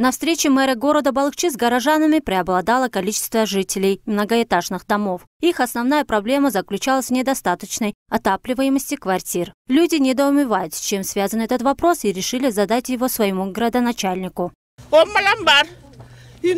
На встрече мэра города Балыкчи с горожанами преобладало количество жителей многоэтажных домов. Их основная проблема заключалась в недостаточной отапливаемости квартир. Люди недоумевают, с чем связан этот вопрос, и решили задать его своему градоначальнику. Он не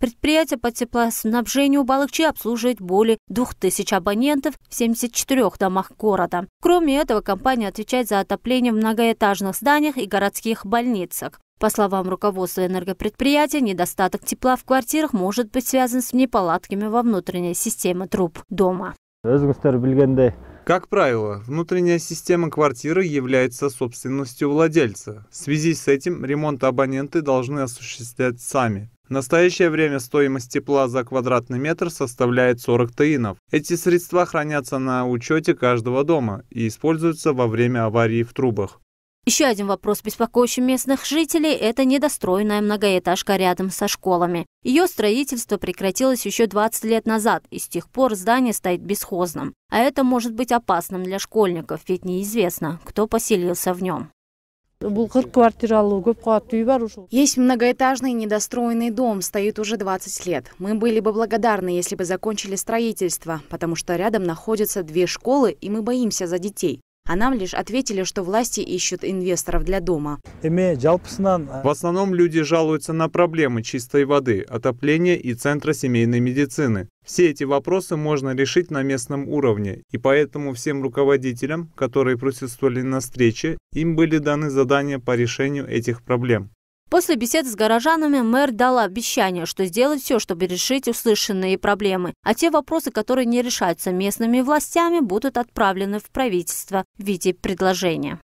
Предприятие по теплоснабжению Балыкчи обслуживает более 2000 абонентов в 74 домах города. Кроме этого, компания отвечает за отопление в многоэтажных зданиях и городских больницах. По словам руководства энергопредприятия, недостаток тепла в квартирах может быть связан с неполадками во внутренней системе труб дома. Как правило, внутренняя система квартиры является собственностью владельца. В связи с этим ремонт абоненты должны осуществлять сами. В настоящее время стоимость тепла за квадратный метр составляет 40 таинов. Эти средства хранятся на учете каждого дома и используются во время аварии в трубах. Еще один вопрос, беспокоящий местных жителей, это недостроенная многоэтажка рядом со школами. Ее строительство прекратилось еще 20 лет назад, и с тех пор здание стоит бесхозным. А это может быть опасным для школьников, ведь неизвестно, кто поселился в нем. Есть многоэтажный недостроенный дом, стоит уже 20 лет. Мы были бы благодарны, если бы закончили строительство, потому что рядом находятся две школы, и мы боимся за детей. А нам лишь ответили, что власти ищут инвесторов для дома. Э, В основном люди жалуются на проблемы чистой воды, отопления и центра семейной медицины. Все эти вопросы можно решить на местном уровне, и поэтому всем руководителям, которые присутствовали на встрече, им были даны задания по решению этих проблем. После беседы с горожанами мэр дала обещание, что сделает все, чтобы решить услышанные проблемы, а те вопросы, которые не решаются местными властями, будут отправлены в правительство в виде предложения.